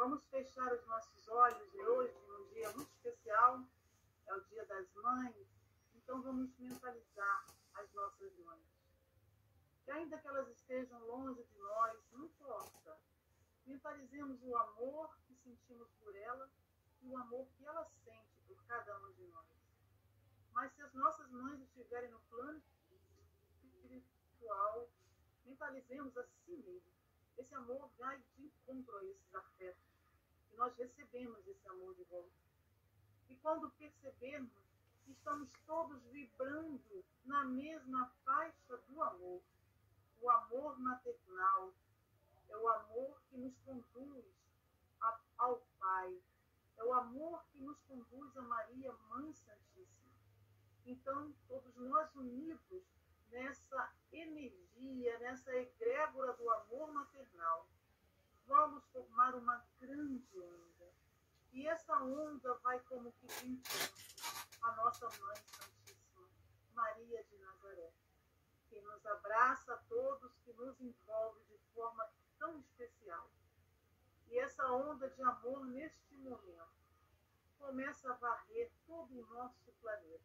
Vamos fechar os nossos olhos de hoje, um dia muito especial, é o Dia das Mães, então vamos mentalizar as nossas mães. Que ainda que elas estejam longe de nós, não importa. Mentalizemos o amor que sentimos por ela e o amor que ela sente por cada um de nós. Mas se as nossas mães estiverem no plano espiritual, mentalizemos a si mesmo. Esse amor vai de encontro a esses afetos que nós recebemos esse amor de volta. E quando percebemos que estamos todos vibrando na mesma faixa do amor, o amor maternal, é o amor que nos conduz a, ao Pai, é o amor que nos conduz a Maria, Mãe Santíssima. Então, todos nós unidos nessa energia, nessa egrégora do amor maternal, vamos formar uma grande onda. E essa onda vai como que limpando a nossa Mãe Santíssima, Maria de Nazaré, que nos abraça a todos, que nos envolve de forma tão especial. E essa onda de amor, neste momento, começa a varrer todo o nosso planeta.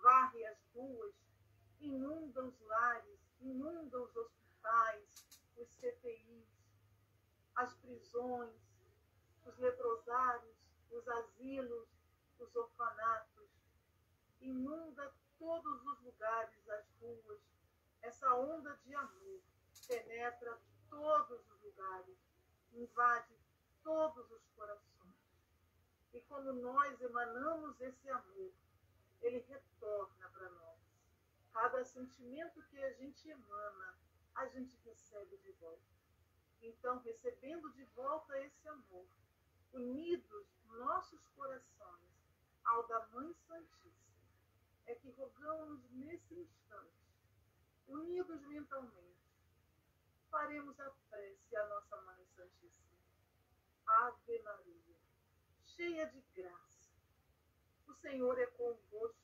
Varre as ruas, inunda os lares, inunda os hospitais, os CTIs, as prisões, os leprosários, os asilos, os orfanatos. Inunda todos os lugares, as ruas. Essa onda de amor penetra todos os lugares, invade todos os corações. E como nós emanamos esse amor, ele retorna para nós. Cada sentimento que a gente emana, a gente recebe de volta. Então, recebendo de volta esse amor, unidos nossos corações ao da Mãe Santíssima, é que rogamos nesse instante, unidos mentalmente, faremos a prece à nossa Mãe Santíssima. Ave Maria, cheia de graça, o Senhor é convosco.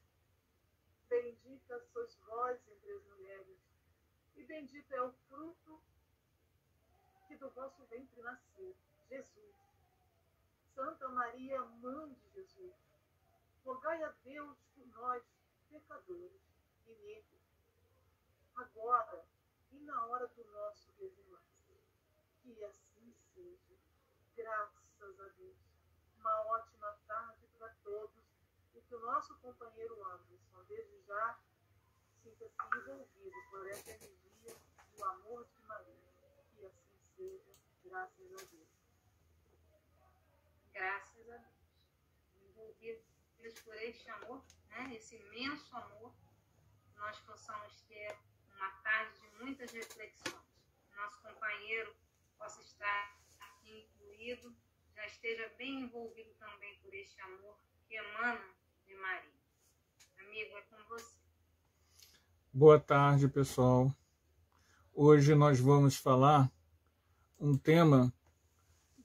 Bendita sois vós entre as mulheres, e bendito é o fruto que do vosso ventre nasceu, Jesus. Santa Maria, Mãe de Jesus, rogai a Deus por nós, pecadores, inimigos, agora e na hora do nosso desenlace. Que assim seja. Graças a Deus. Uma ótima tarde para todos e que o nosso companheiro Anderson, desde já, sinta-se envolvido por essa energia do amor de Maria seja, graças a Deus. Graças a Deus. Envolvidos por este amor, né? esse imenso amor, nós possamos ter uma tarde de muitas reflexões. Nosso companheiro possa estar aqui incluído, já esteja bem envolvido também por este amor que emana de Maria. Amigo, é com você. Boa tarde, pessoal. Hoje nós vamos falar um tema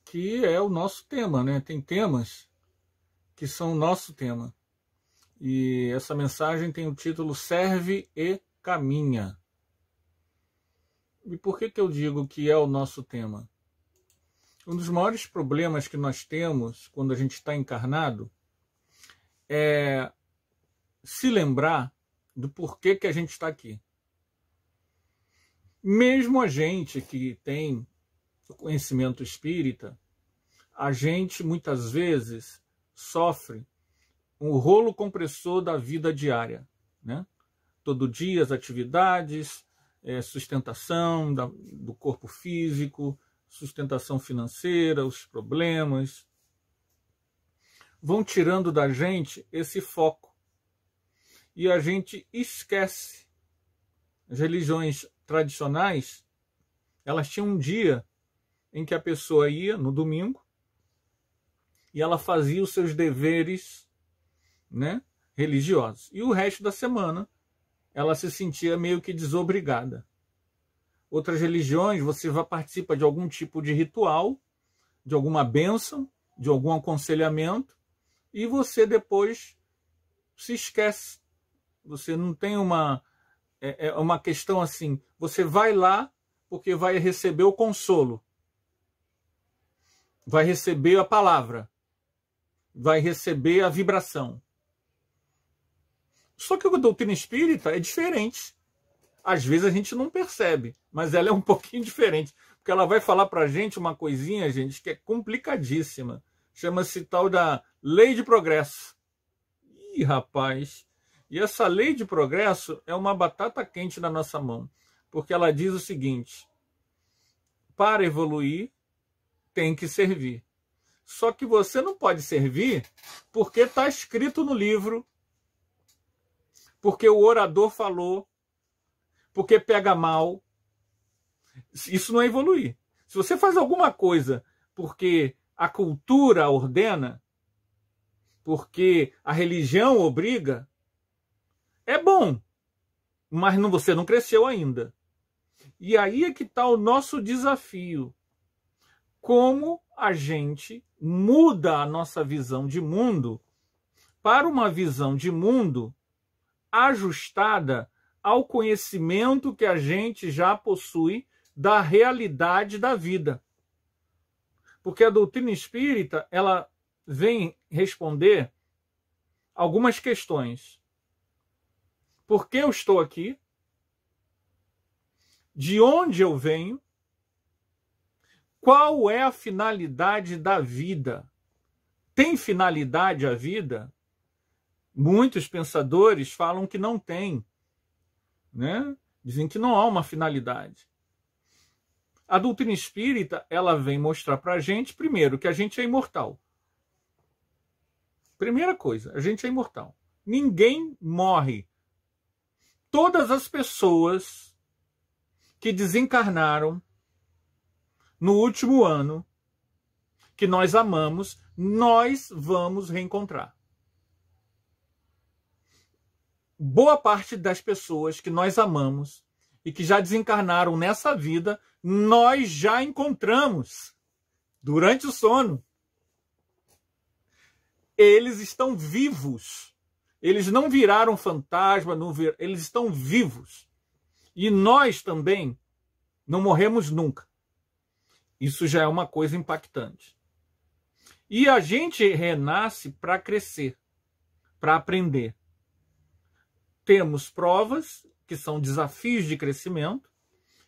que é o nosso tema, né? Tem temas que são o nosso tema. E essa mensagem tem o título Serve e Caminha. E por que, que eu digo que é o nosso tema? Um dos maiores problemas que nós temos quando a gente está encarnado é se lembrar do porquê que a gente está aqui. Mesmo a gente que tem do conhecimento espírita, a gente muitas vezes sofre um rolo compressor da vida diária, né? Todo dia as atividades, é, sustentação da, do corpo físico, sustentação financeira, os problemas, vão tirando da gente esse foco. E a gente esquece. As religiões tradicionais, elas tinham um dia em que a pessoa ia no domingo e ela fazia os seus deveres né, religiosos. E o resto da semana ela se sentia meio que desobrigada. Outras religiões, você vai participa de algum tipo de ritual, de alguma bênção, de algum aconselhamento, e você depois se esquece. Você não tem uma é, é uma questão assim, você vai lá porque vai receber o consolo vai receber a palavra, vai receber a vibração. Só que a doutrina espírita é diferente. Às vezes a gente não percebe, mas ela é um pouquinho diferente, porque ela vai falar para a gente uma coisinha, gente, que é complicadíssima. Chama-se tal da lei de progresso. Ih, rapaz! E essa lei de progresso é uma batata quente na nossa mão, porque ela diz o seguinte: para evoluir, tem que servir. Só que você não pode servir porque está escrito no livro, porque o orador falou, porque pega mal. Isso não é evoluir. Se você faz alguma coisa porque a cultura ordena, porque a religião obriga, é bom, mas não, você não cresceu ainda. E aí é que está o nosso desafio como a gente muda a nossa visão de mundo para uma visão de mundo ajustada ao conhecimento que a gente já possui da realidade da vida. Porque a doutrina espírita, ela vem responder algumas questões. Por que eu estou aqui? De onde eu venho? Qual é a finalidade da vida? Tem finalidade a vida? Muitos pensadores falam que não tem, né? Dizem que não há uma finalidade. A doutrina espírita, ela vem mostrar para a gente, primeiro, que a gente é imortal. Primeira coisa, a gente é imortal. Ninguém morre. Todas as pessoas que desencarnaram no último ano, que nós amamos, nós vamos reencontrar. Boa parte das pessoas que nós amamos e que já desencarnaram nessa vida, nós já encontramos durante o sono. Eles estão vivos. Eles não viraram fantasma, não vir... eles estão vivos. E nós também não morremos nunca. Isso já é uma coisa impactante. E a gente renasce para crescer, para aprender. Temos provas, que são desafios de crescimento,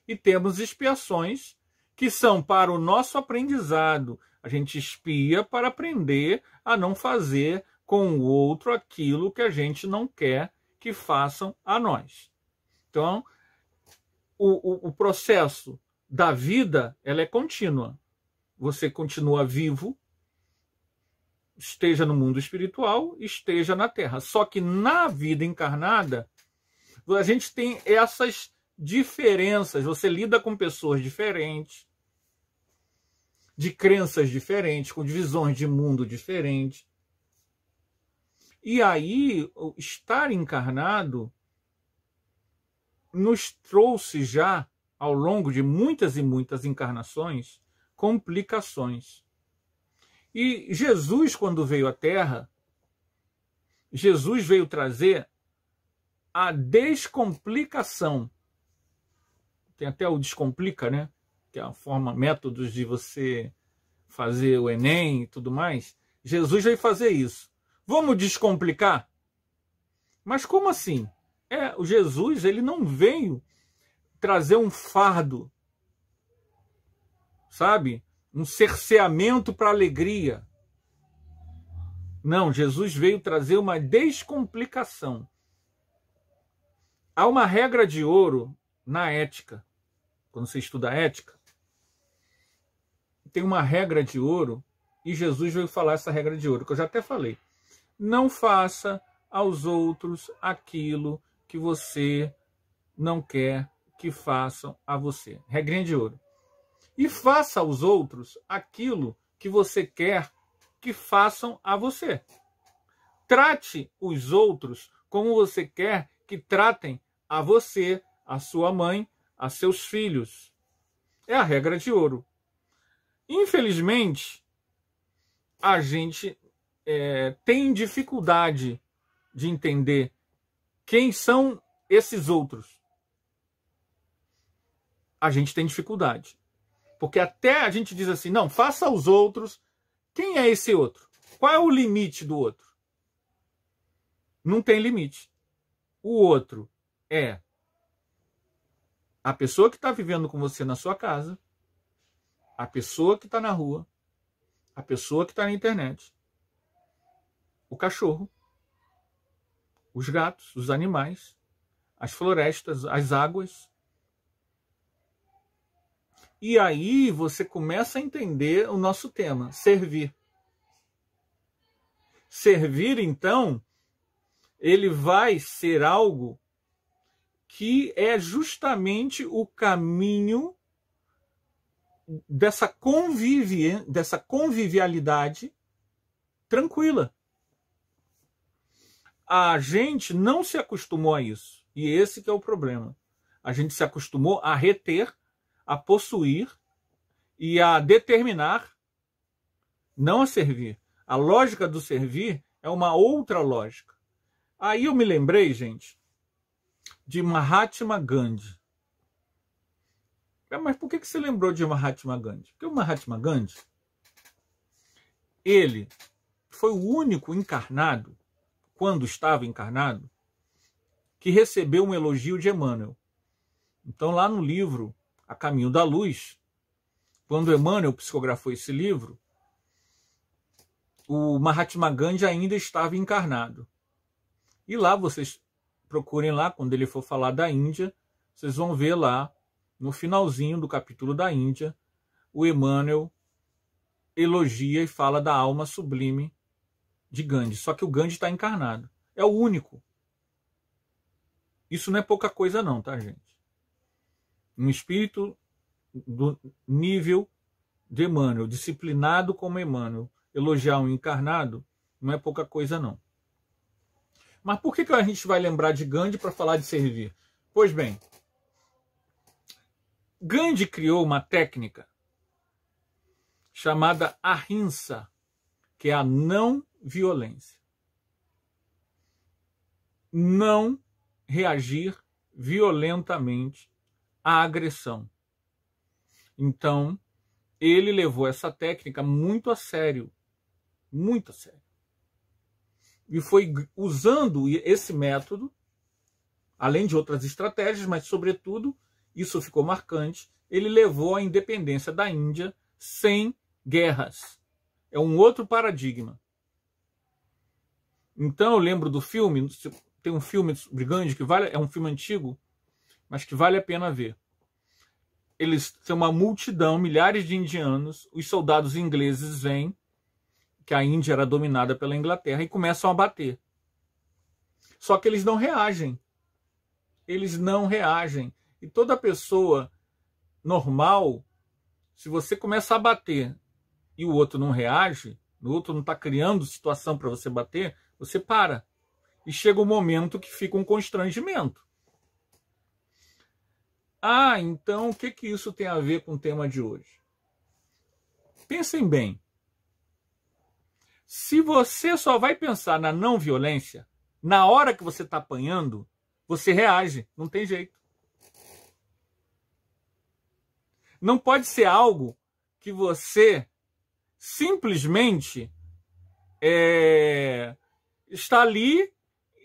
e temos expiações, que são para o nosso aprendizado. A gente espia para aprender a não fazer com o outro aquilo que a gente não quer que façam a nós. Então, o, o, o processo da vida ela é contínua. Você continua vivo, esteja no mundo espiritual, esteja na Terra. Só que na vida encarnada, a gente tem essas diferenças. Você lida com pessoas diferentes, de crenças diferentes, com divisões de mundo diferentes. E aí, estar encarnado nos trouxe já ao longo de muitas e muitas encarnações, complicações. E Jesus, quando veio à Terra, Jesus veio trazer a descomplicação. Tem até o descomplica, né? Que é a forma, métodos de você fazer o Enem e tudo mais. Jesus veio fazer isso. Vamos descomplicar? Mas como assim? É, o Jesus, ele não veio trazer um fardo, sabe? Um cerceamento para a alegria. Não, Jesus veio trazer uma descomplicação. Há uma regra de ouro na ética. Quando você estuda ética, tem uma regra de ouro e Jesus veio falar essa regra de ouro, que eu já até falei. Não faça aos outros aquilo que você não quer que façam a você. Regrinha de ouro. E faça aos outros aquilo que você quer que façam a você. Trate os outros como você quer que tratem a você, a sua mãe, a seus filhos. É a regra de ouro. Infelizmente, a gente é, tem dificuldade de entender quem são esses outros a gente tem dificuldade. Porque até a gente diz assim, não, faça aos outros. Quem é esse outro? Qual é o limite do outro? Não tem limite. O outro é a pessoa que está vivendo com você na sua casa, a pessoa que está na rua, a pessoa que está na internet, o cachorro, os gatos, os animais, as florestas, as águas, e aí você começa a entender o nosso tema, servir. Servir, então, ele vai ser algo que é justamente o caminho dessa, convivi dessa convivialidade tranquila. A gente não se acostumou a isso. E esse é o problema. A gente se acostumou a reter a possuir e a determinar, não a servir. A lógica do servir é uma outra lógica. Aí eu me lembrei, gente, de Mahatma Gandhi. É, mas por que, que você lembrou de Mahatma Gandhi? Porque o Mahatma Gandhi, ele foi o único encarnado, quando estava encarnado, que recebeu um elogio de Emmanuel. Então, lá no livro a Caminho da Luz, quando Emmanuel psicografou esse livro, o Mahatma Gandhi ainda estava encarnado. E lá vocês procurem lá, quando ele for falar da Índia, vocês vão ver lá, no finalzinho do capítulo da Índia, o Emmanuel elogia e fala da alma sublime de Gandhi. Só que o Gandhi está encarnado. É o único. Isso não é pouca coisa, não, tá, gente? Um espírito do nível de Emmanuel, disciplinado como Emmanuel, elogiar um encarnado não é pouca coisa, não. Mas por que, que a gente vai lembrar de Gandhi para falar de servir? Pois bem, Gandhi criou uma técnica chamada ahimsa, que é a não violência. Não reagir violentamente a agressão. Então, ele levou essa técnica muito a sério, muito a sério. E foi usando esse método, além de outras estratégias, mas sobretudo, isso ficou marcante, ele levou a independência da Índia sem guerras. É um outro paradigma. Então eu lembro do filme, tem um filme grande que vale, é um filme antigo, mas que vale a pena ver. Eles são uma multidão, milhares de indianos, os soldados ingleses vêm, que a Índia era dominada pela Inglaterra, e começam a bater. Só que eles não reagem. Eles não reagem. E toda pessoa normal, se você começa a bater e o outro não reage, o outro não está criando situação para você bater, você para. E chega o um momento que fica um constrangimento. Ah, então o que, que isso tem a ver com o tema de hoje? Pensem bem. Se você só vai pensar na não violência, na hora que você está apanhando, você reage, não tem jeito. Não pode ser algo que você simplesmente é, está ali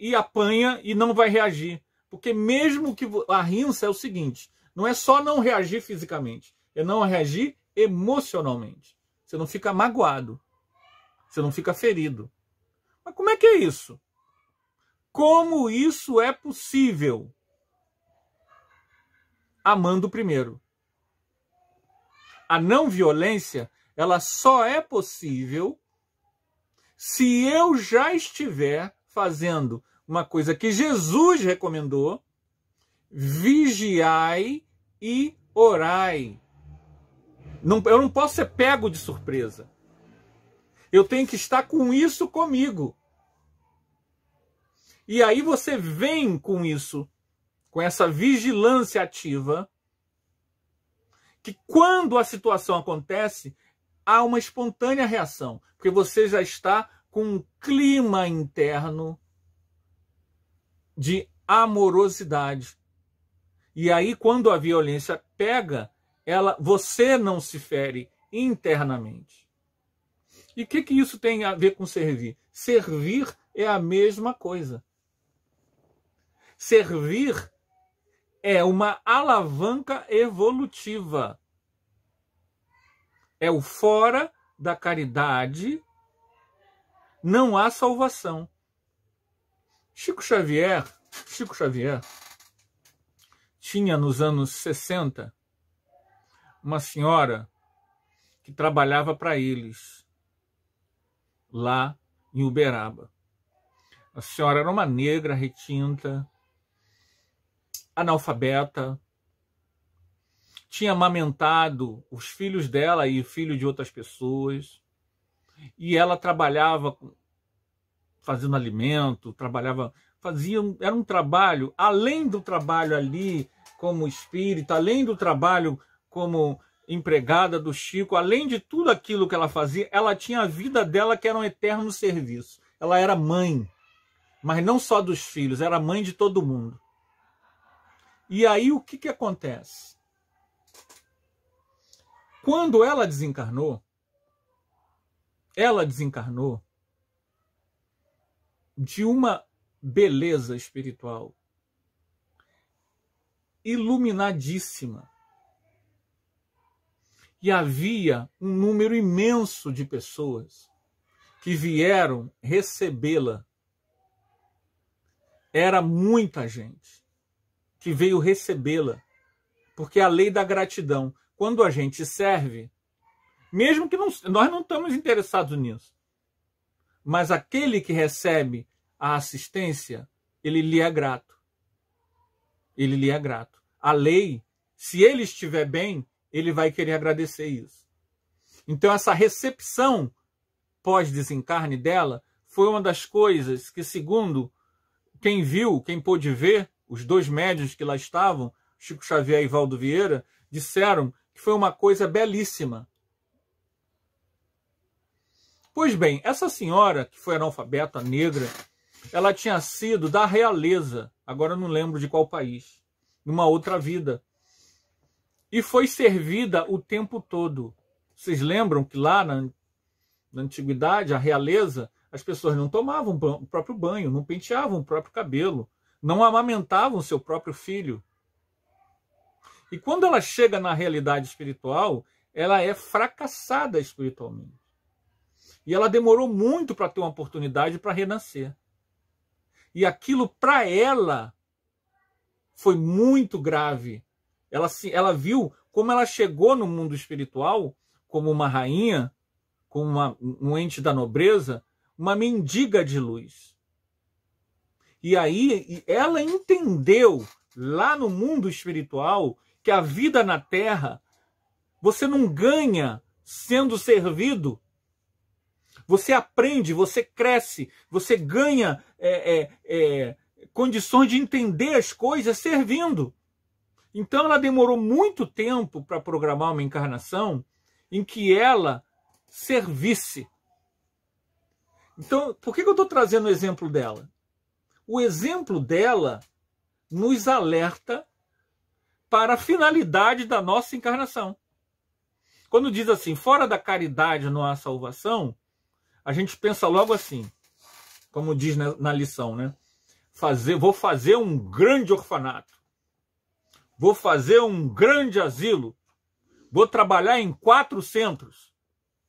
e apanha e não vai reagir. Porque mesmo que a rinça é o seguinte, não é só não reagir fisicamente, é não reagir emocionalmente. Você não fica magoado. Você não fica ferido. Mas como é que é isso? Como isso é possível? Amando primeiro. A não violência, ela só é possível se eu já estiver fazendo uma coisa que Jesus recomendou: vigiai e orai. Não, eu não posso ser pego de surpresa. Eu tenho que estar com isso comigo. E aí você vem com isso, com essa vigilância ativa, que quando a situação acontece, há uma espontânea reação, porque você já está com um clima interno de amorosidade. E aí, quando a violência pega, ela, você não se fere internamente. E o que, que isso tem a ver com servir? Servir é a mesma coisa. Servir é uma alavanca evolutiva. É o fora da caridade não há salvação. Chico Xavier, Chico Xavier tinha nos anos 60 uma senhora que trabalhava para eles lá em Uberaba. A senhora era uma negra retinta, analfabeta, tinha amamentado os filhos dela e o filho de outras pessoas, e ela trabalhava fazendo alimento, trabalhava, faziam, era um trabalho além do trabalho ali como espírita, além do trabalho como empregada do Chico, além de tudo aquilo que ela fazia, ela tinha a vida dela que era um eterno serviço. Ela era mãe, mas não só dos filhos, era mãe de todo mundo. E aí o que, que acontece? Quando ela desencarnou, ela desencarnou de uma beleza espiritual iluminadíssima. E havia um número imenso de pessoas que vieram recebê-la. Era muita gente que veio recebê-la, porque é a lei da gratidão, quando a gente serve, mesmo que não, nós não estamos interessados nisso, mas aquele que recebe a assistência, ele lhe é grato. Ele lhe é grato. A lei, se ele estiver bem, ele vai querer agradecer isso. Então, essa recepção pós-desencarne dela foi uma das coisas que, segundo quem viu, quem pôde ver, os dois médios que lá estavam, Chico Xavier e Valdo Vieira, disseram que foi uma coisa belíssima, Pois bem, essa senhora, que foi analfabeta negra, ela tinha sido da realeza, agora não lembro de qual país, numa outra vida. E foi servida o tempo todo. Vocês lembram que lá na, na antiguidade, a realeza, as pessoas não tomavam o próprio banho, não penteavam o próprio cabelo, não amamentavam seu próprio filho. E quando ela chega na realidade espiritual, ela é fracassada espiritualmente. E ela demorou muito para ter uma oportunidade para renascer. E aquilo para ela foi muito grave. Ela, se, ela viu como ela chegou no mundo espiritual como uma rainha, como uma, um ente da nobreza, uma mendiga de luz. E aí ela entendeu lá no mundo espiritual que a vida na terra você não ganha sendo servido você aprende, você cresce, você ganha é, é, é, condições de entender as coisas servindo. Então ela demorou muito tempo para programar uma encarnação em que ela servisse. Então, por que, que eu estou trazendo o exemplo dela? O exemplo dela nos alerta para a finalidade da nossa encarnação. Quando diz assim, fora da caridade não há salvação, a gente pensa logo assim, como diz na, na lição, né? Fazer, vou fazer um grande orfanato, vou fazer um grande asilo, vou trabalhar em quatro centros.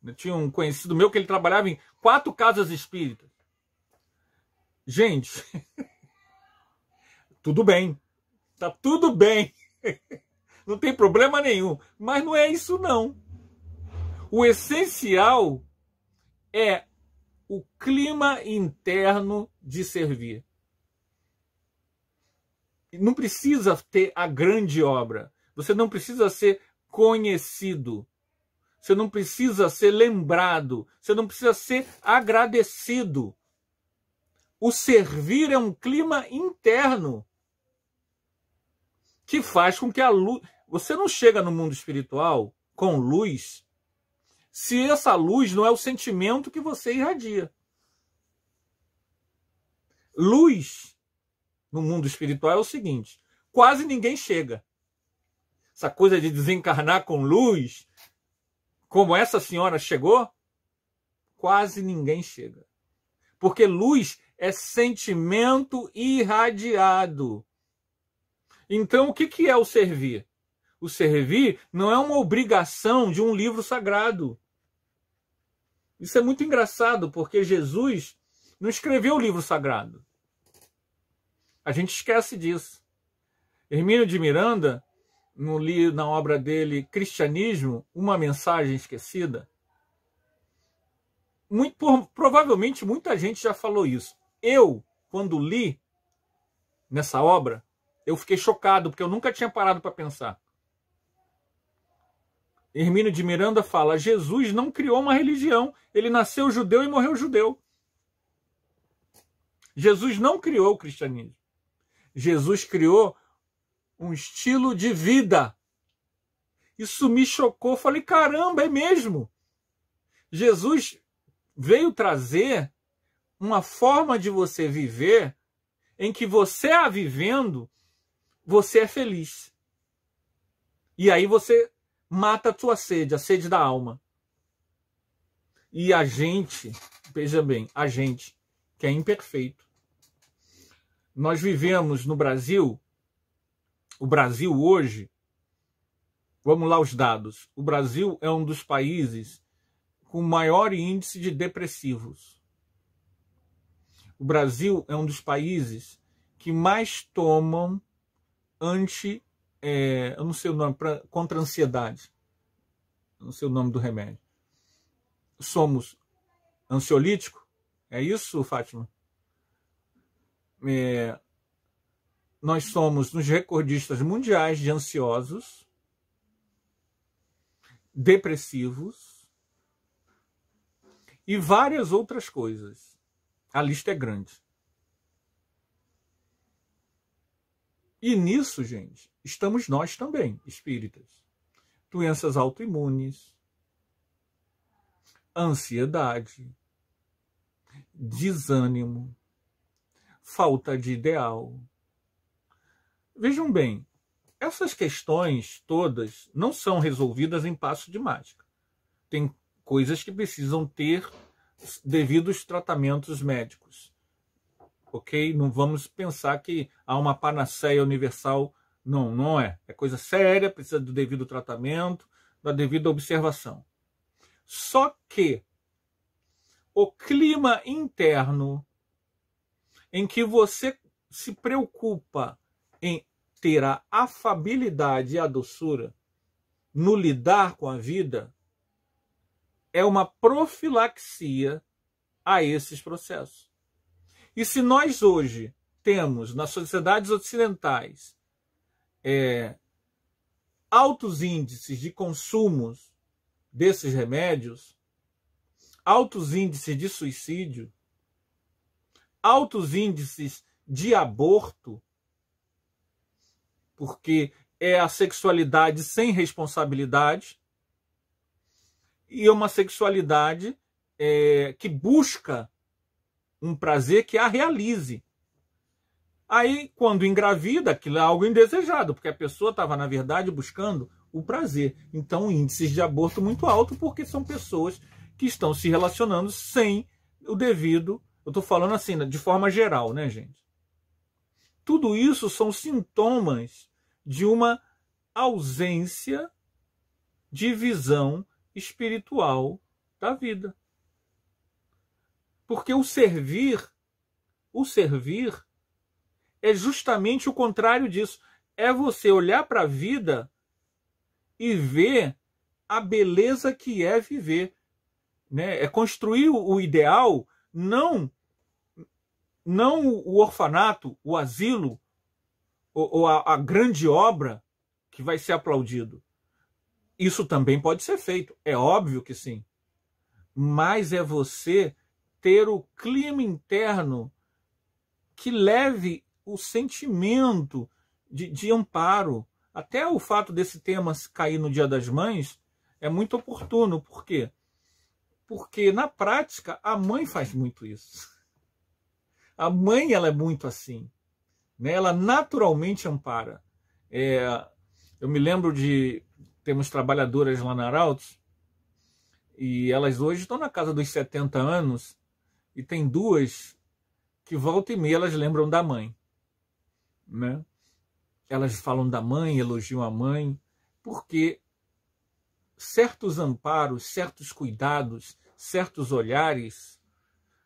Eu tinha um conhecido meu que ele trabalhava em quatro casas espíritas. Gente, tudo bem, tá tudo bem, não tem problema nenhum, mas não é isso não. O essencial é o clima interno de servir. Não precisa ter a grande obra. Você não precisa ser conhecido. Você não precisa ser lembrado. Você não precisa ser agradecido. O servir é um clima interno que faz com que a luz. Você não chega no mundo espiritual com luz se essa luz não é o sentimento que você irradia. Luz no mundo espiritual é o seguinte: quase ninguém chega. Essa coisa de desencarnar com luz, como essa senhora chegou, quase ninguém chega. Porque luz é sentimento irradiado. Então, o que é o servir? O servir não é uma obrigação de um livro sagrado. Isso é muito engraçado, porque Jesus não escreveu o livro sagrado. A gente esquece disso. Hermínio de Miranda, no, na obra dele Cristianismo, Uma Mensagem Esquecida, muito, provavelmente muita gente já falou isso. Eu, quando li nessa obra, eu fiquei chocado, porque eu nunca tinha parado para pensar. Hermínio de Miranda fala: Jesus não criou uma religião, ele nasceu judeu e morreu judeu. Jesus não criou o cristianismo. Jesus criou um estilo de vida. Isso me chocou. Falei: caramba, é mesmo. Jesus veio trazer uma forma de você viver em que você a vivendo, você é feliz. E aí você mata a tua sede, a sede da alma. E a gente, veja bem, a gente que é imperfeito. Nós vivemos no Brasil, o Brasil hoje, vamos lá os dados. O Brasil é um dos países com maior índice de depressivos. O Brasil é um dos países que mais tomam anti é, eu não sei o nome, pra, contra a ansiedade. Eu não sei o nome do remédio. Somos ansiolítico? É isso, Fátima? É, nós somos nos recordistas mundiais de ansiosos, depressivos e várias outras coisas. A lista é grande. E nisso, gente, estamos nós também, espíritas. Doenças autoimunes, ansiedade, desânimo, falta de ideal. Vejam bem, essas questões todas não são resolvidas em passo de mágica. Tem coisas que precisam ter devidos tratamentos médicos. Ok? Não vamos pensar que há uma panaceia universal não, não é. É coisa séria, precisa do devido tratamento, da devida observação. Só que o clima interno em que você se preocupa em ter a afabilidade e a doçura no lidar com a vida é uma profilaxia a esses processos. E se nós hoje temos nas sociedades ocidentais é, altos índices de consumos desses remédios, altos índices de suicídio, altos índices de aborto, porque é a sexualidade sem responsabilidade e é uma sexualidade é, que busca um prazer que a realize. Aí, quando engravida, aquilo é algo indesejado, porque a pessoa estava, na verdade, buscando o prazer. Então, índices de aborto muito alto, porque são pessoas que estão se relacionando sem o devido. Eu estou falando assim, né, de forma geral, né, gente? Tudo isso são sintomas de uma ausência de visão espiritual da vida. Porque o servir, o servir é justamente o contrário disso. É você olhar para a vida e ver a beleza que é viver. Né? É construir o ideal, não não o orfanato, o asilo, ou, ou a, a grande obra que vai ser aplaudido. Isso também pode ser feito, é óbvio que sim. Mas é você ter o clima interno que leve o sentimento de, de amparo. Até o fato desse tema cair no Dia das Mães é muito oportuno. Por quê? Porque na prática a mãe faz muito isso. A mãe ela é muito assim. Né? Ela naturalmente ampara. É, eu me lembro de temos trabalhadoras lá na Arautos e elas hoje estão na casa dos 70 anos e tem duas que volta e meia elas lembram da mãe né? Elas falam da mãe, elogiam a mãe, porque certos amparos, certos cuidados, certos olhares,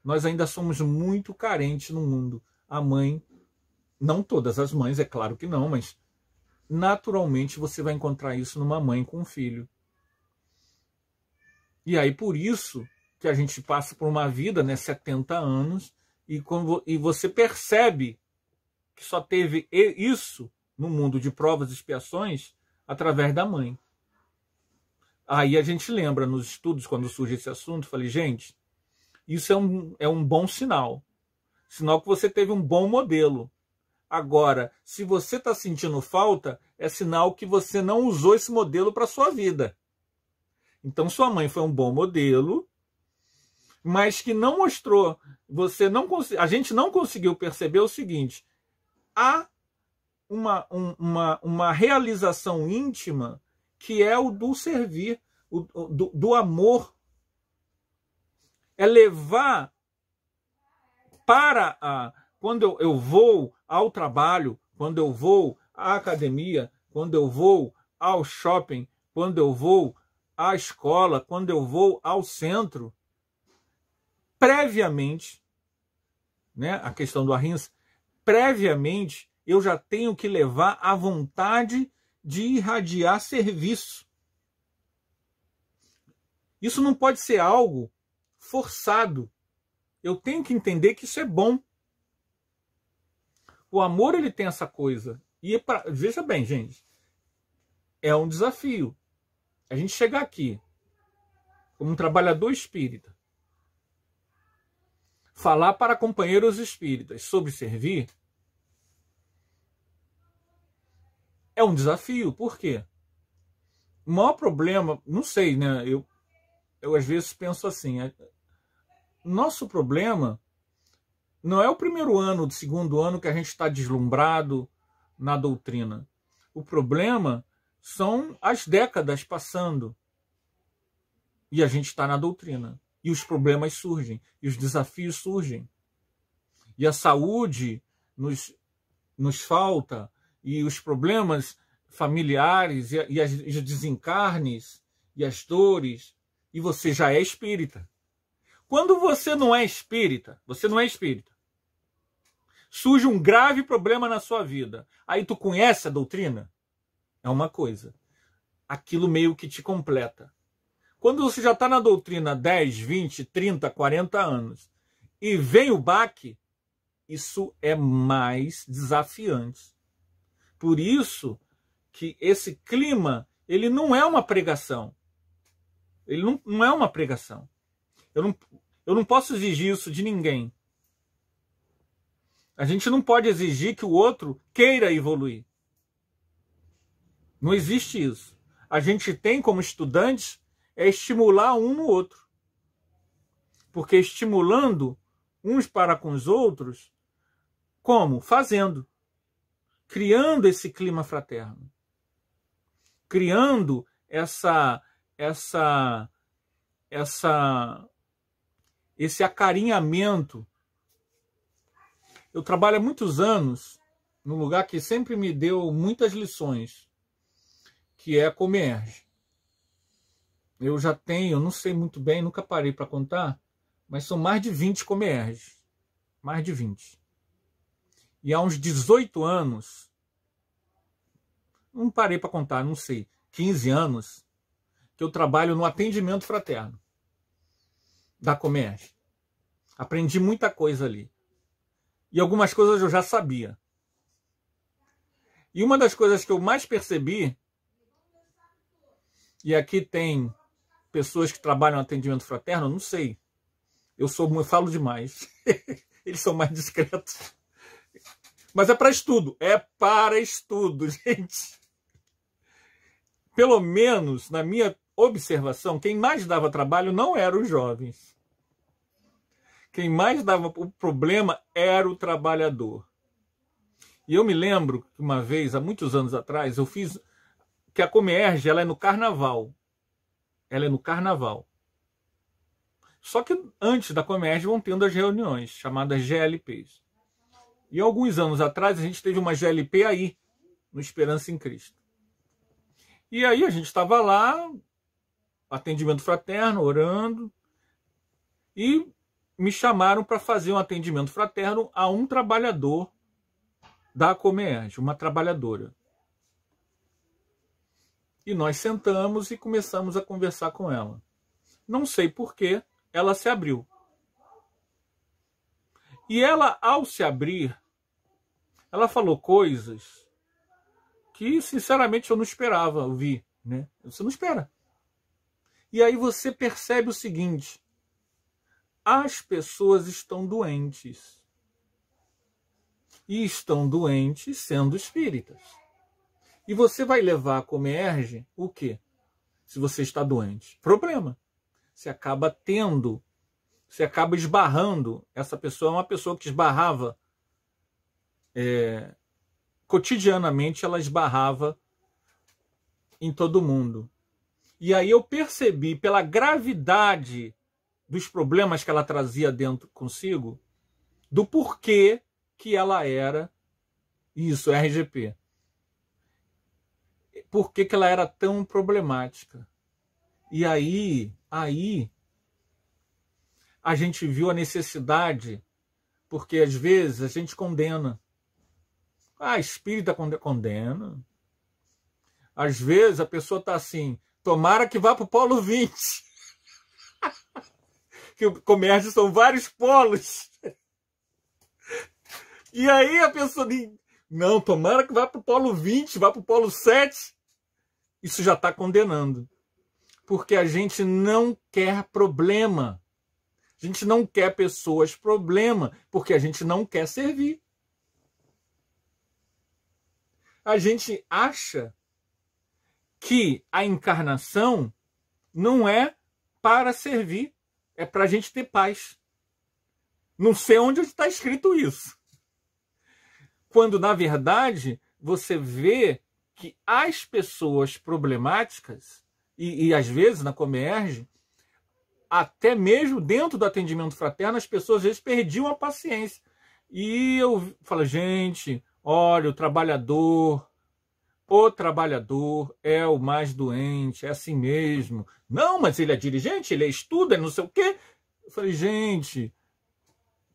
nós ainda somos muito carentes no mundo. A mãe, não todas as mães, é claro que não, mas naturalmente você vai encontrar isso numa mãe com um filho. E aí por isso que a gente passa por uma vida, né, 70 anos, e, quando, e você percebe que só teve isso no mundo de provas e expiações através da mãe. Aí a gente lembra nos estudos, quando surge esse assunto, falei, gente, isso é um, é um bom sinal. Sinal que você teve um bom modelo. Agora, se você está sentindo falta, é sinal que você não usou esse modelo para sua vida. Então, sua mãe foi um bom modelo, mas que não mostrou. Você não A gente não conseguiu perceber o seguinte: há uma, um, uma, uma realização íntima que é o do servir, o, do, do amor. É levar para a. Quando eu, eu vou ao trabalho, quando eu vou à academia, quando eu vou ao shopping, quando eu vou à escola, quando eu vou ao centro, previamente, né, a questão do Arrinz, previamente eu já tenho que levar a vontade de irradiar serviço. Isso não pode ser algo forçado. Eu tenho que entender que isso é bom. O amor ele tem essa coisa. E para é pra... veja bem, gente, é um desafio. A gente chegar aqui como um trabalhador espírita falar para companheiros espíritas sobre servir é um desafio. Por quê? O maior problema, não sei, né? Eu, eu às vezes penso assim: é, nosso problema não é o primeiro ano, o segundo ano que a gente está deslumbrado na doutrina. O problema são as décadas passando e a gente está na doutrina. E os problemas surgem, e os desafios surgem. E a saúde nos, nos falta, e os problemas familiares, e, e, as, e os desencarnes, e as dores, e você já é espírita. Quando você não é espírita, você não é espírita, surge um grave problema na sua vida. Aí tu conhece a doutrina? É uma coisa. Aquilo meio que te completa. Quando você já está na doutrina 10, 20, 30, 40 anos e vem o baque, isso é mais desafiante. Por isso que esse clima, ele não é uma pregação. Ele não, não é uma pregação. Eu não, eu não posso exigir isso de ninguém. A gente não pode exigir que o outro queira evoluir. Não existe isso. A gente tem, como estudantes, é estimular um no outro. Porque estimulando uns para com os outros, como? Fazendo. Criando esse clima fraterno. Criando essa essa essa esse acarinhamento. Eu trabalho há muitos anos num lugar que sempre me deu muitas lições, que é a Comerge. Eu já tenho, não sei muito bem, nunca parei para contar, mas são mais de 20 Comerges. Mais de 20. E há uns 18 anos, não parei para contar, não sei, 15 anos, que eu trabalho no atendimento fraterno da Comerge. Aprendi muita coisa ali. E algumas coisas eu já sabia. E uma das coisas que eu mais percebi, e aqui tem pessoas que trabalham atendimento fraterno, não sei. Eu sou eu falo demais. Eles são mais discretos. Mas é para estudo, é para estudo, gente. Pelo menos na minha observação, quem mais dava trabalho não eram os jovens. Quem mais dava o problema era o trabalhador. E eu me lembro que uma vez, há muitos anos atrás, eu fiz que a Comerge ela é no carnaval. Ela é no carnaval. Só que antes da comédia vão tendo as reuniões, chamadas GLPs. E alguns anos atrás a gente teve uma GLP aí, no Esperança em Cristo. E aí a gente estava lá, atendimento fraterno, orando, e me chamaram para fazer um atendimento fraterno a um trabalhador da Comerge, uma trabalhadora. E nós sentamos e começamos a conversar com ela. Não sei por que ela se abriu. E ela, ao se abrir, ela falou coisas que, sinceramente, eu não esperava ouvir. Né? Você não espera. E aí você percebe o seguinte: as pessoas estão doentes. E estão doentes sendo espíritas. E você vai levar como erge o quê? Se você está doente. Problema. Você acaba tendo, você acaba esbarrando. Essa pessoa é uma pessoa que esbarrava é, cotidianamente, ela esbarrava em todo mundo. E aí eu percebi pela gravidade dos problemas que ela trazia dentro consigo, do porquê que ela era isso, RGP por que, que ela era tão problemática. E aí, aí a gente viu a necessidade, porque às vezes a gente condena. Ah, espírita condena. Às vezes a pessoa está assim, tomara que vá para o polo 20. que o comércio são vários polos. e aí a pessoa diz, não, tomara que vá para o polo 20, vá para o polo 7 isso já está condenando. Porque a gente não quer problema. A gente não quer pessoas problema, porque a gente não quer servir. A gente acha que a encarnação não é para servir, é para a gente ter paz. Não sei onde está escrito isso. Quando, na verdade, você vê que as pessoas problemáticas, e, e às vezes na Comerge, até mesmo dentro do atendimento fraterno, as pessoas às vezes perdiam a paciência. E eu falo, gente, olha, o trabalhador, o trabalhador é o mais doente, é assim mesmo. Não, mas ele é dirigente, ele é estuda, não sei o quê. Eu falei, gente,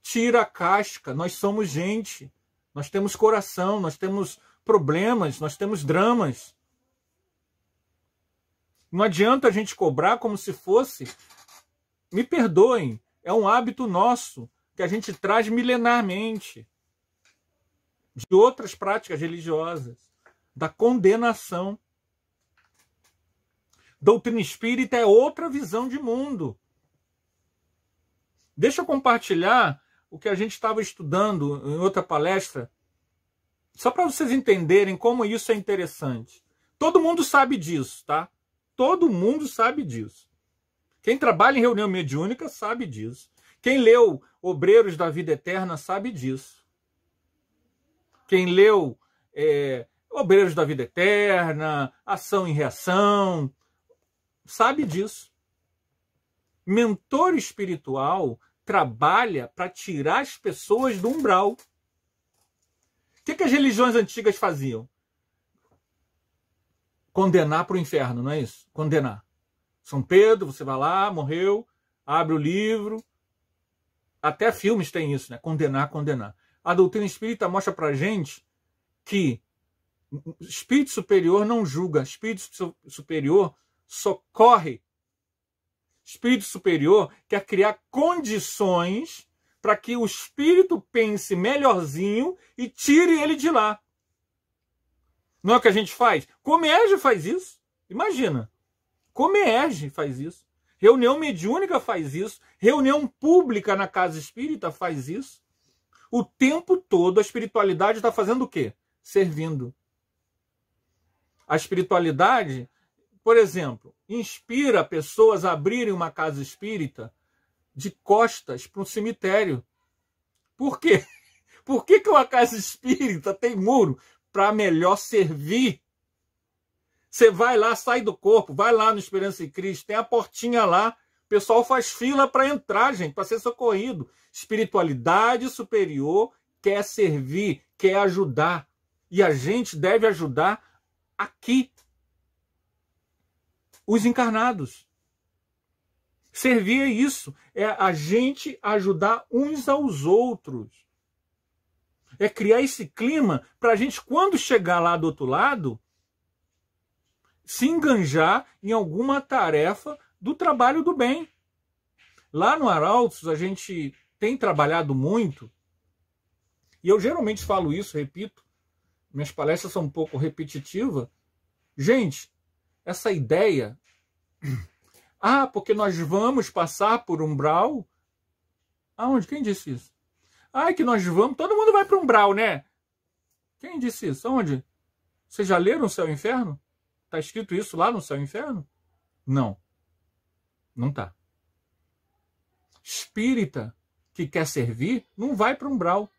tira a casca, nós somos gente, nós temos coração, nós temos problemas, nós temos dramas. Não adianta a gente cobrar como se fosse. Me perdoem, é um hábito nosso que a gente traz milenarmente de outras práticas religiosas, da condenação. Doutrina espírita é outra visão de mundo. Deixa eu compartilhar o que a gente estava estudando em outra palestra só para vocês entenderem como isso é interessante. Todo mundo sabe disso, tá? Todo mundo sabe disso. Quem trabalha em reunião mediúnica sabe disso. Quem leu Obreiros da Vida Eterna sabe disso. Quem leu é, Obreiros da Vida Eterna, Ação em Reação, sabe disso. Mentor espiritual trabalha para tirar as pessoas do umbral que, que as religiões antigas faziam? Condenar para o inferno, não é isso? Condenar. São Pedro, você vai lá, morreu, abre o livro. Até filmes têm isso, né? Condenar, condenar. A doutrina espírita mostra para gente que espírito superior não julga, espírito superior socorre. Espírito superior quer criar condições para que o espírito pense melhorzinho e tire ele de lá. Não é o que a gente faz? Comérgio faz isso. Imagina. Comérgio faz isso. Reunião mediúnica faz isso. Reunião pública na casa espírita faz isso. O tempo todo a espiritualidade está fazendo o quê? Servindo. A espiritualidade, por exemplo, inspira pessoas a abrirem uma casa espírita de costas para um cemitério. Por quê? Por que, que uma casa espírita tem muro para melhor servir? Você vai lá, sai do corpo, vai lá no Esperança em Cristo, tem a portinha lá, o pessoal faz fila para entrar, gente, para ser socorrido. Espiritualidade superior quer servir, quer ajudar. E a gente deve ajudar aqui os encarnados. Servir é isso, é a gente ajudar uns aos outros. É criar esse clima para a gente, quando chegar lá do outro lado, se enganjar em alguma tarefa do trabalho do bem. Lá no Arautos, a gente tem trabalhado muito, e eu geralmente falo isso, repito, minhas palestras são um pouco repetitivas. Gente, essa ideia ah, porque nós vamos passar por umbral? Aonde? Quem disse isso? Ah, é que nós vamos. Todo mundo vai para umbral, né? Quem disse isso? Aonde? Vocês já leram o céu e o inferno? Está escrito isso lá no céu e inferno? Não. Não tá. Espírita que quer servir não vai para umbral.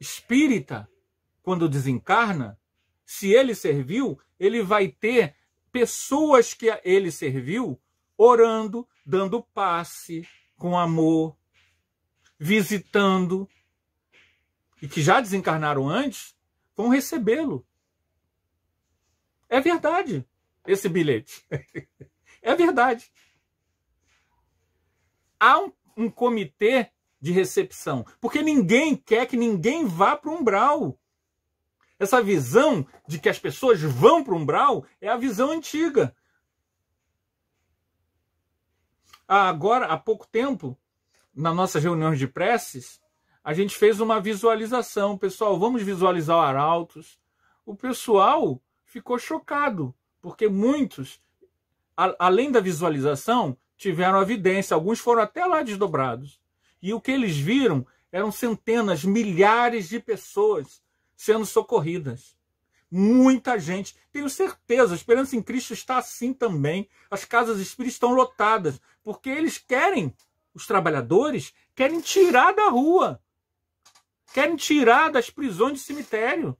Espírita, quando desencarna, se ele serviu, ele vai ter pessoas que ele serviu orando, dando passe com amor, visitando, e que já desencarnaram antes, vão recebê-lo. É verdade esse bilhete. é verdade. Há um, um comitê de recepção, porque ninguém quer que ninguém vá para o umbral. Essa visão de que as pessoas vão para o umbral é a visão antiga. Ah, agora, há pouco tempo, nas nossas reuniões de preces, a gente fez uma visualização. Pessoal, vamos visualizar o arautos. O pessoal ficou chocado, porque muitos, a, além da visualização, tiveram evidência. Alguns foram até lá desdobrados. E o que eles viram eram centenas, milhares de pessoas sendo socorridas. Muita gente, tenho certeza, a esperança em Cristo está assim também. As casas espíritas estão lotadas, porque eles querem, os trabalhadores, querem tirar da rua, querem tirar das prisões de cemitério.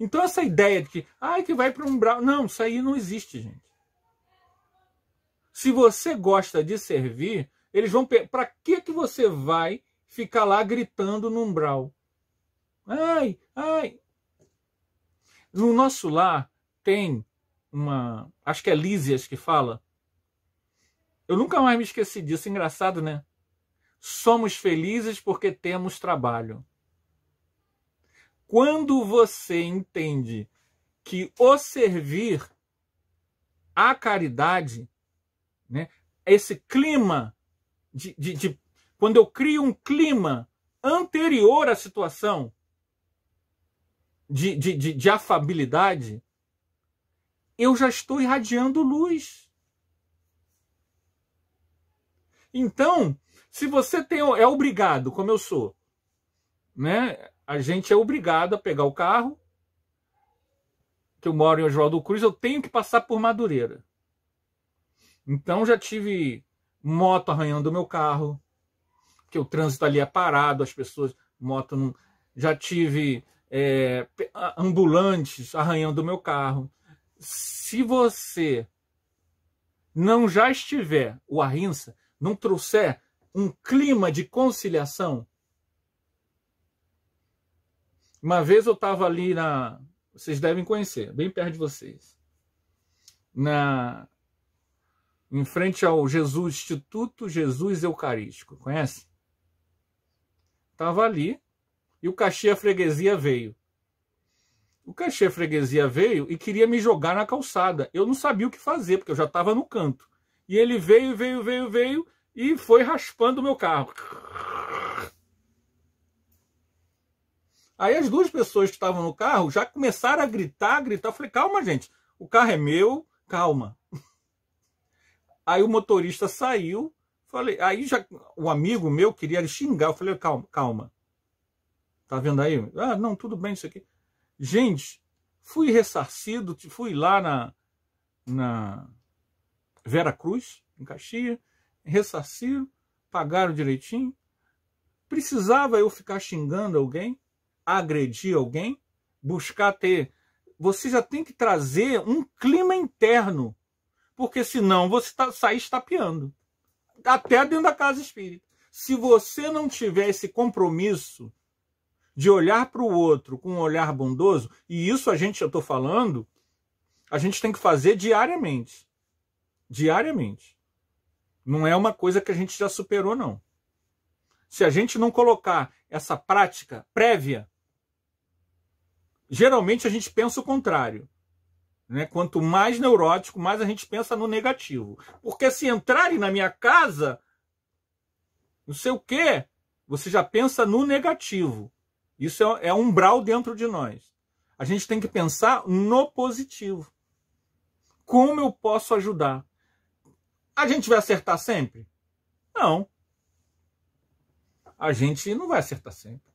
Então essa ideia de que, ai, que vai para um umbral, não, isso aí não existe, gente. Se você gosta de servir, eles vão para que que você vai ficar lá gritando no umbral? Ai, ai. No nosso lar tem uma. Acho que é Lísias que fala. Eu nunca mais me esqueci disso. Engraçado, né? Somos felizes porque temos trabalho. Quando você entende que o servir a caridade, né, esse clima de, de, de quando eu crio um clima anterior à situação, de, de, de, de afabilidade, eu já estou irradiando luz. Então, se você tem, é obrigado, como eu sou, né? A gente é obrigado a pegar o carro, que eu moro em Oswaldo Cruz, eu tenho que passar por Madureira. Então já tive moto arranhando o meu carro, que o trânsito ali é parado, as pessoas, moto não. Já tive é, ambulantes arranhando o meu carro. Se você não já estiver, o Arrinça, não trouxer um clima de conciliação. Uma vez eu estava ali na. Vocês devem conhecer, bem perto de vocês. Na, em frente ao Jesus Instituto Jesus Eucarístico. Conhece? Estava ali e o a Freguesia veio. O a Freguesia veio e queria me jogar na calçada. Eu não sabia o que fazer, porque eu já estava no canto. E ele veio, veio, veio, veio e foi raspando o meu carro. Aí as duas pessoas que estavam no carro já começaram a gritar, a gritar. Eu falei, calma, gente, o carro é meu, calma. Aí o motorista saiu, falei, aí já o amigo meu queria xingar. Eu falei, calma, calma. Tá vendo aí? Ah, não, tudo bem isso aqui. Gente, fui ressarcido, fui lá na, na Vera Cruz, em Caxias, ressarcido, pagaram direitinho. Precisava eu ficar xingando alguém, agredir alguém, buscar ter. Você já tem que trazer um clima interno, porque senão você tá, sai estapeando até dentro da casa espírita. Se você não tiver esse compromisso de olhar para o outro com um olhar bondoso, e isso a gente, já estou falando, a gente tem que fazer diariamente. Diariamente. Não é uma coisa que a gente já superou, não. Se a gente não colocar essa prática prévia, geralmente a gente pensa o contrário. Né? Quanto mais neurótico, mais a gente pensa no negativo. Porque se entrarem na minha casa, não sei o quê, você já pensa no negativo. Isso é, é brau dentro de nós. A gente tem que pensar no positivo. Como eu posso ajudar? A gente vai acertar sempre? Não. A gente não vai acertar sempre.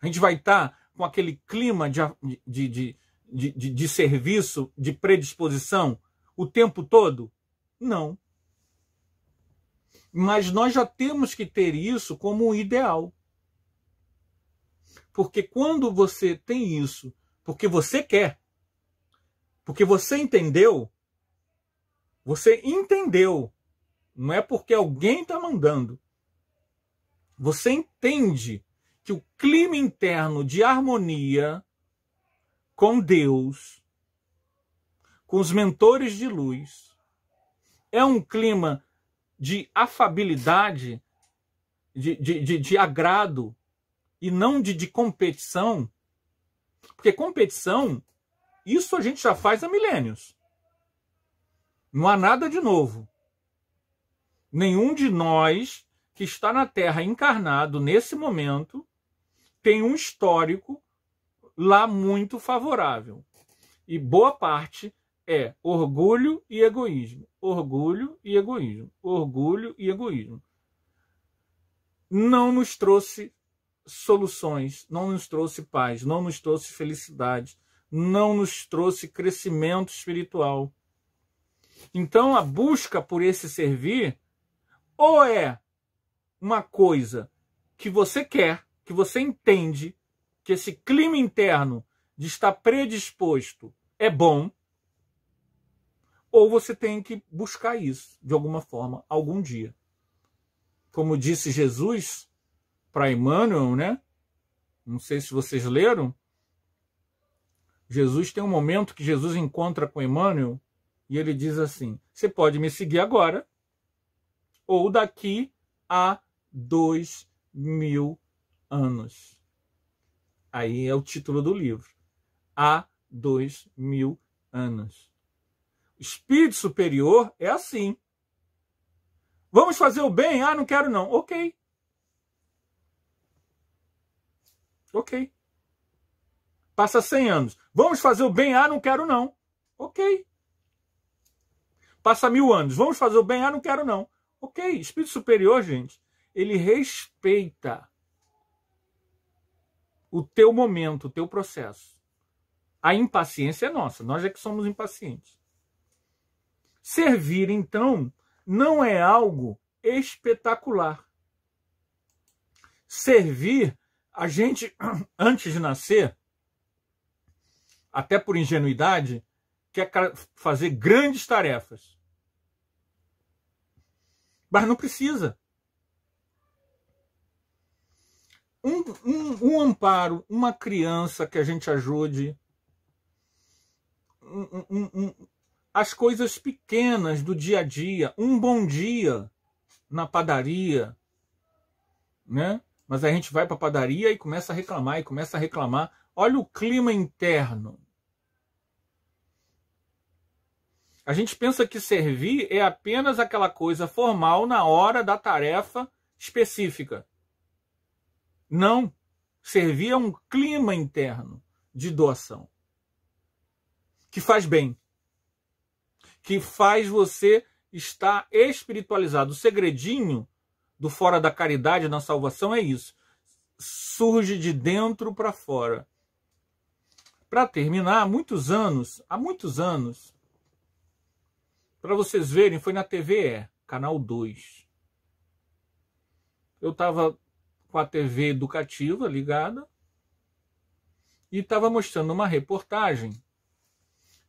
A gente vai estar tá com aquele clima de, de, de, de, de, de serviço, de predisposição o tempo todo? Não. Mas nós já temos que ter isso como um ideal. Porque quando você tem isso, porque você quer, porque você entendeu, você entendeu, não é porque alguém está mandando. Você entende que o clima interno de harmonia com Deus, com os mentores de luz, é um clima de afabilidade, de, de, de, de agrado, e não de, de competição. Porque competição, isso a gente já faz há milênios. Não há nada de novo. Nenhum de nós que está na Terra encarnado nesse momento tem um histórico lá muito favorável. E boa parte é orgulho e egoísmo, orgulho e egoísmo, orgulho e egoísmo. Não nos trouxe soluções, não nos trouxe paz, não nos trouxe felicidade, não nos trouxe crescimento espiritual. Então a busca por esse servir ou é uma coisa que você quer, que você entende, que esse clima interno de estar predisposto é bom, ou você tem que buscar isso de alguma forma, algum dia. Como disse Jesus, para Emmanuel, né? Não sei se vocês leram. Jesus tem um momento que Jesus encontra com Emmanuel e ele diz assim: Você pode me seguir agora, ou daqui a dois mil anos. Aí é o título do livro. Há dois mil anos. O espírito superior é assim. Vamos fazer o bem? Ah, não quero não. Ok. Ok. Passa 100 anos. Vamos fazer o bem? Ah, não quero não. Ok. Passa mil anos. Vamos fazer o bem? Ah, não quero não. Ok. Espírito superior, gente, ele respeita o teu momento, o teu processo. A impaciência é nossa. Nós é que somos impacientes. Servir, então, não é algo espetacular. Servir a gente, antes de nascer, até por ingenuidade, quer fazer grandes tarefas. Mas não precisa. Um, um, um, amparo, uma criança que a gente ajude. Um, as coisas pequenas do dia a dia. Um bom dia na padaria. Né? Mas a gente vai para a padaria e começa a reclamar, e começa a reclamar. Olha o clima interno. A gente pensa que servir é apenas aquela coisa formal na hora da tarefa específica. Não. Servir é um clima interno de doação que faz bem, que faz você estar espiritualizado. O segredinho do fora da caridade na salvação é isso. Surge de dentro para fora. Para terminar, há muitos anos, há muitos anos, para vocês verem, foi na TVE, canal 2. Eu estava com a TV educativa ligada e estava mostrando uma reportagem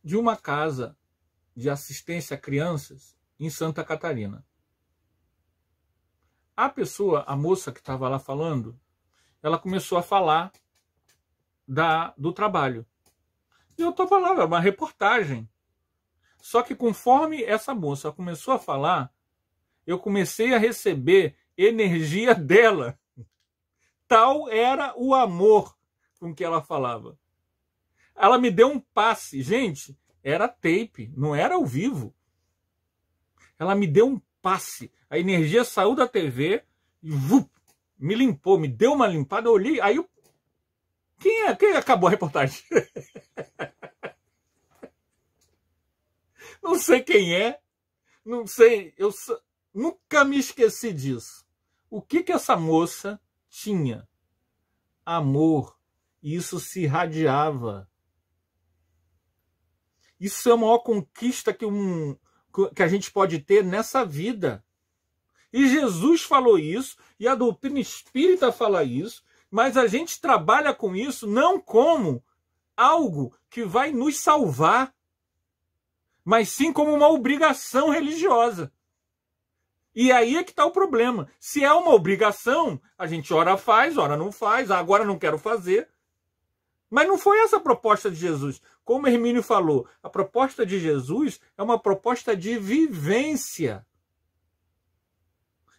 de uma casa de assistência a crianças em Santa Catarina a pessoa, a moça que estava lá falando, ela começou a falar da, do trabalho. E eu falando, é uma reportagem. Só que conforme essa moça começou a falar, eu comecei a receber energia dela. Tal era o amor com que ela falava. Ela me deu um passe. Gente, era tape, não era ao vivo. Ela me deu um passe. A energia saiu da TV e vup, me limpou, me deu uma limpada, eu olhei, aí eu... Quem, é, quem é acabou a reportagem? não sei quem é, não sei, eu nunca me esqueci disso. O que que essa moça tinha? Amor, e isso se irradiava. Isso é a maior conquista que um, que a gente pode ter nessa vida. E Jesus falou isso, e a doutrina espírita fala isso, mas a gente trabalha com isso não como algo que vai nos salvar, mas sim como uma obrigação religiosa. E aí é que está o problema. Se é uma obrigação, a gente ora faz, ora não faz, ah, agora não quero fazer. Mas não foi essa a proposta de Jesus. Como Hermínio falou, a proposta de Jesus é uma proposta de vivência.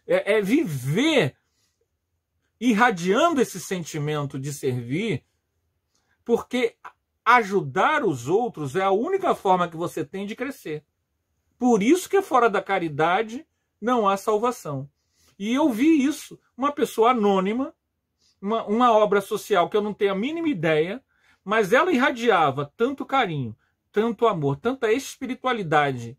É, é viver irradiando esse sentimento de servir, porque ajudar os outros é a única forma que você tem de crescer. Por isso que fora da caridade não há salvação. E eu vi isso, uma pessoa anônima, uma, uma obra social que eu não tenho a mínima ideia, mas ela irradiava tanto carinho, tanto amor, tanta espiritualidade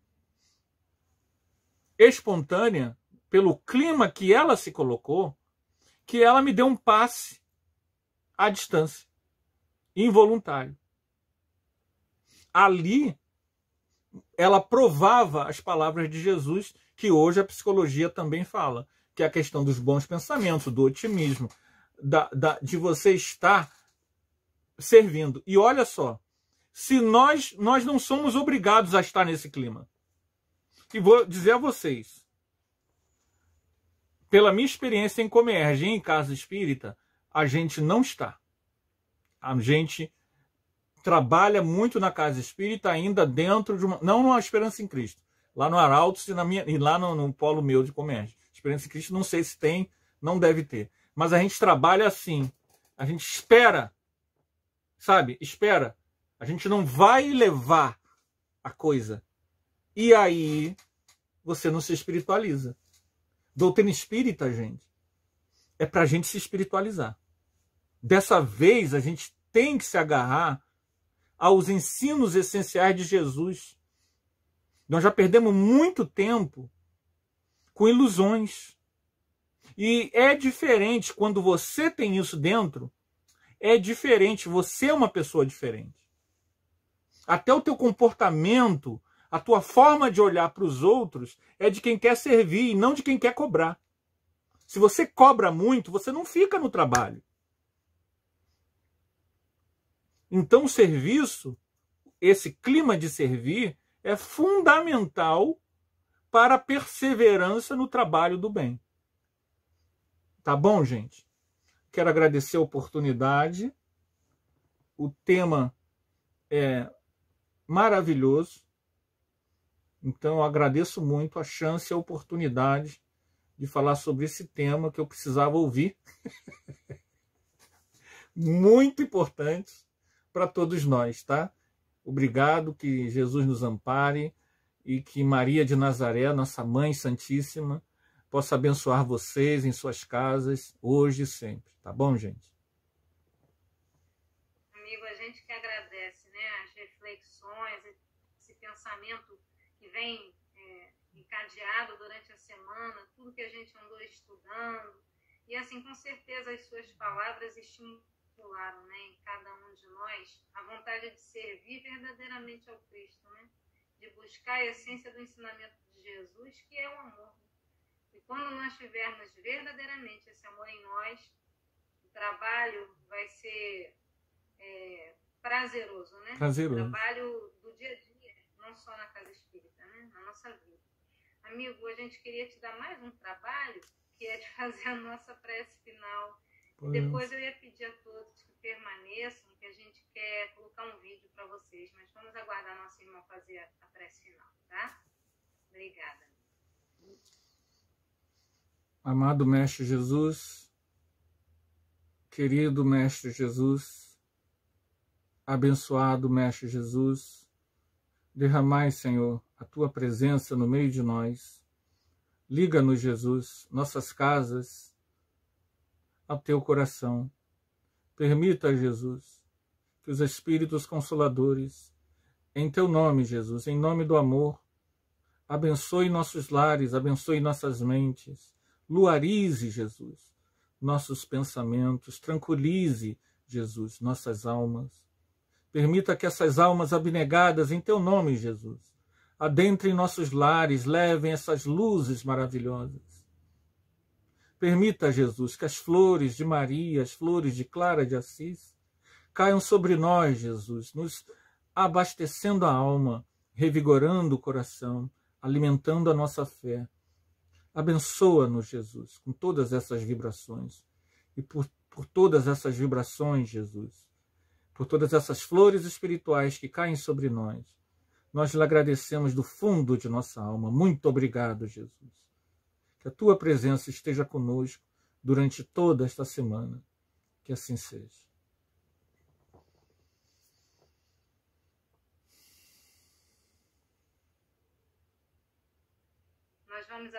espontânea, pelo clima que ela se colocou, que ela me deu um passe à distância, involuntário. Ali, ela provava as palavras de Jesus, que hoje a psicologia também fala, que é a questão dos bons pensamentos, do otimismo, da, da, de você estar servindo. E olha só, se nós nós não somos obrigados a estar nesse clima. E vou dizer a vocês, pela minha experiência em Comerge e em casa espírita, a gente não está. A gente trabalha muito na casa espírita ainda dentro de uma, não numa esperança em Cristo, lá no Arautos e, na minha, e lá no, no polo meu de Comerge. Esperança em Cristo não sei se tem, não deve ter. Mas a gente trabalha assim, a gente espera sabe? Espera, a gente não vai levar a coisa. E aí você não se espiritualiza. Doutrina espírita, gente, é para a gente se espiritualizar. Dessa vez a gente tem que se agarrar aos ensinos essenciais de Jesus. Nós já perdemos muito tempo com ilusões. E é diferente quando você tem isso dentro é diferente, você é uma pessoa diferente. Até o teu comportamento, a tua forma de olhar para os outros é de quem quer servir e não de quem quer cobrar. Se você cobra muito, você não fica no trabalho. Então, o serviço, esse clima de servir, é fundamental para a perseverança no trabalho do bem. Tá bom, gente? Quero agradecer a oportunidade. O tema é maravilhoso. Então, eu agradeço muito a chance e a oportunidade de falar sobre esse tema que eu precisava ouvir. muito importante para todos nós, tá? Obrigado, que Jesus nos ampare e que Maria de Nazaré, nossa Mãe Santíssima, possa abençoar vocês em suas casas, hoje e sempre. Tá bom, gente? Amigo, a gente que agradece né, as reflexões, esse pensamento que vem é, encadeado durante a semana, tudo que a gente andou estudando. E, assim, com certeza as suas palavras estimularam né, em cada um de nós a vontade de servir verdadeiramente ao Cristo, né? de buscar a essência do ensinamento de Jesus, que é o amor. Né? E quando nós tivermos verdadeiramente esse amor em nós, o trabalho vai ser é, prazeroso, né? Prazeroso. O trabalho do dia a dia, não só na casa espírita, né? Na nossa vida. Amigo, a gente queria te dar mais um trabalho, que é de fazer a nossa prece final. Pois. E depois eu ia pedir a todos que permaneçam, que a gente quer colocar um vídeo para vocês, mas vamos aguardar nosso irmão fazer a prece final, tá? Obrigada. Amado Mestre Jesus, querido Mestre Jesus, abençoado Mestre Jesus, derramai, Senhor, a tua presença no meio de nós. Liga-nos, Jesus, nossas casas ao teu coração. Permita, Jesus, que os Espíritos Consoladores, em teu nome, Jesus, em nome do amor, abençoe nossos lares, abençoe nossas mentes, Luarize, Jesus, nossos pensamentos, tranquilize, Jesus, nossas almas. Permita que essas almas abnegadas em teu nome, Jesus, adentrem nossos lares, levem essas luzes maravilhosas. Permita, Jesus, que as flores de Maria, as flores de Clara de Assis, caiam sobre nós, Jesus, nos abastecendo a alma, revigorando o coração, alimentando a nossa fé. Abençoa-nos, Jesus, com todas essas vibrações. E por, por todas essas vibrações, Jesus, por todas essas flores espirituais que caem sobre nós, nós lhe agradecemos do fundo de nossa alma. Muito obrigado, Jesus. Que a tua presença esteja conosco durante toda esta semana. Que assim seja. Nós vamos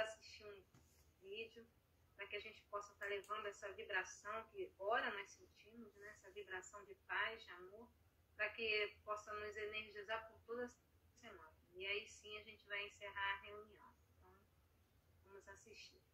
que a gente possa estar tá levando essa vibração que ora nós sentimos, né? essa vibração de paz, de amor, para que possa nos energizar por toda a semana. E aí sim a gente vai encerrar a reunião. Então, vamos assistir.